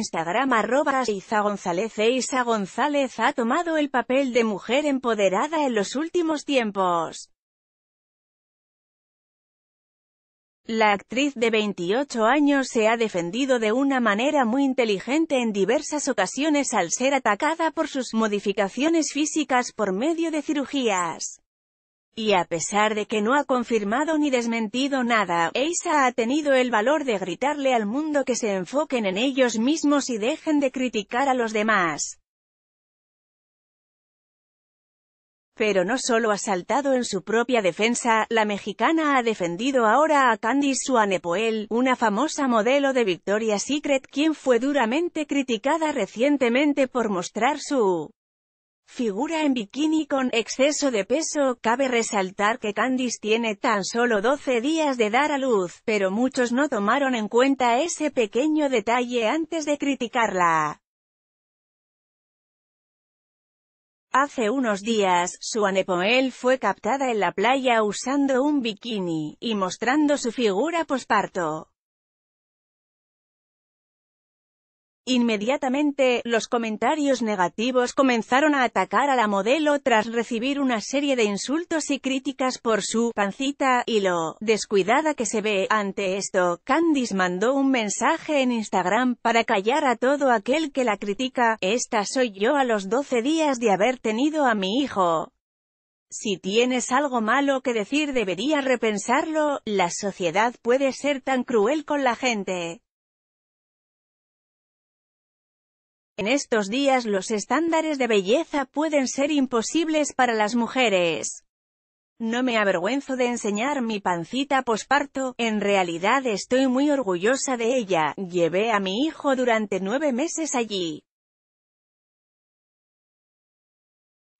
Instagram arroba Isa González e Isa González ha tomado el papel de mujer empoderada en los últimos tiempos. La actriz de 28 años se ha defendido de una manera muy inteligente en diversas ocasiones al ser atacada por sus modificaciones físicas por medio de cirugías. Y a pesar de que no ha confirmado ni desmentido nada, Eisa ha tenido el valor de gritarle al mundo que se enfoquen en ellos mismos y dejen de criticar a los demás. Pero no solo ha saltado en su propia defensa, la mexicana ha defendido ahora a Candice Suanepoel, una famosa modelo de Victoria's Secret quien fue duramente criticada recientemente por mostrar su Figura en bikini con exceso de peso, cabe resaltar que Candice tiene tan solo 12 días de dar a luz, pero muchos no tomaron en cuenta ese pequeño detalle antes de criticarla. Hace unos días, su anepoel fue captada en la playa usando un bikini, y mostrando su figura posparto. Inmediatamente, los comentarios negativos comenzaron a atacar a la modelo tras recibir una serie de insultos y críticas por su pancita y lo descuidada que se ve. Ante esto, Candice mandó un mensaje en Instagram para callar a todo aquel que la critica. Esta soy yo a los 12 días de haber tenido a mi hijo. Si tienes algo malo que decir deberías repensarlo, la sociedad puede ser tan cruel con la gente. En estos días los estándares de belleza pueden ser imposibles para las mujeres. No me avergüenzo de enseñar mi pancita posparto, en realidad estoy muy orgullosa de ella, llevé a mi hijo durante nueve meses allí.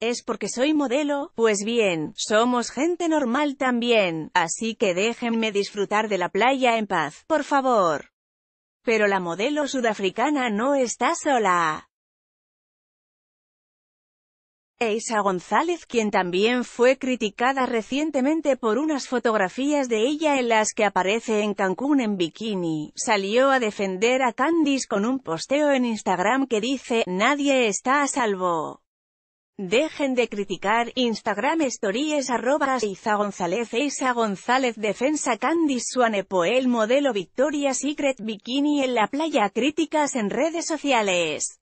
¿Es porque soy modelo? Pues bien, somos gente normal también, así que déjenme disfrutar de la playa en paz, por favor. Pero la modelo sudafricana no está sola. Eisa González quien también fue criticada recientemente por unas fotografías de ella en las que aparece en Cancún en bikini, salió a defender a Candice con un posteo en Instagram que dice, nadie está a salvo. Dejen de criticar, Instagram Stories arroba Isa González Isa González Defensa Candice Suanepo el modelo Victoria Secret Bikini en la playa Críticas en redes sociales